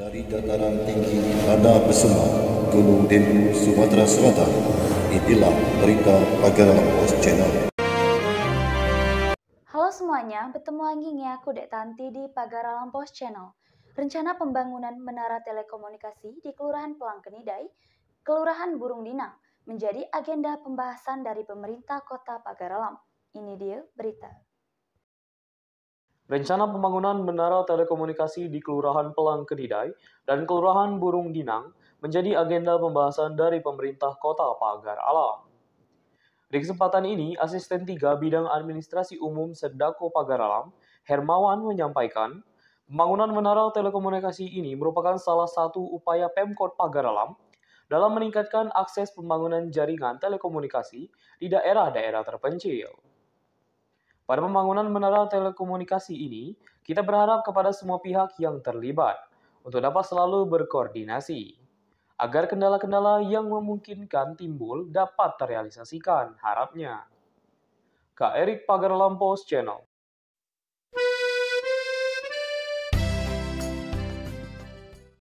Dari dataran tinggi Nada Besema, Gunung Dendu, Sumatera Selatan, inilah berita pagar Pos Channel. Halo semuanya, bertemu lagi nih aku Dek Tanti di pagar Pos Channel. Rencana pembangunan menara telekomunikasi di Kelurahan Pelang Kenidai, Kelurahan Burung Dina, menjadi agenda pembahasan dari pemerintah kota Pagaralam. Ini dia berita. Rencana pembangunan menara telekomunikasi di Kelurahan Pelang Kedidai dan Kelurahan Burung Dinang menjadi agenda pembahasan dari pemerintah kota Pagar Alam. Di kesempatan ini, Asisten 3 Bidang Administrasi Umum Sedako Pagar Alam, Hermawan menyampaikan, pembangunan menara telekomunikasi ini merupakan salah satu upaya Pemkot Pagar Alam dalam meningkatkan akses pembangunan jaringan telekomunikasi di daerah-daerah terpencil. Pada pembangunan menara telekomunikasi ini, kita berharap kepada semua pihak yang terlibat untuk dapat selalu berkoordinasi agar kendala-kendala yang memungkinkan timbul dapat terrealisasikan harapnya. Kak Erik Pagar Lampos Channel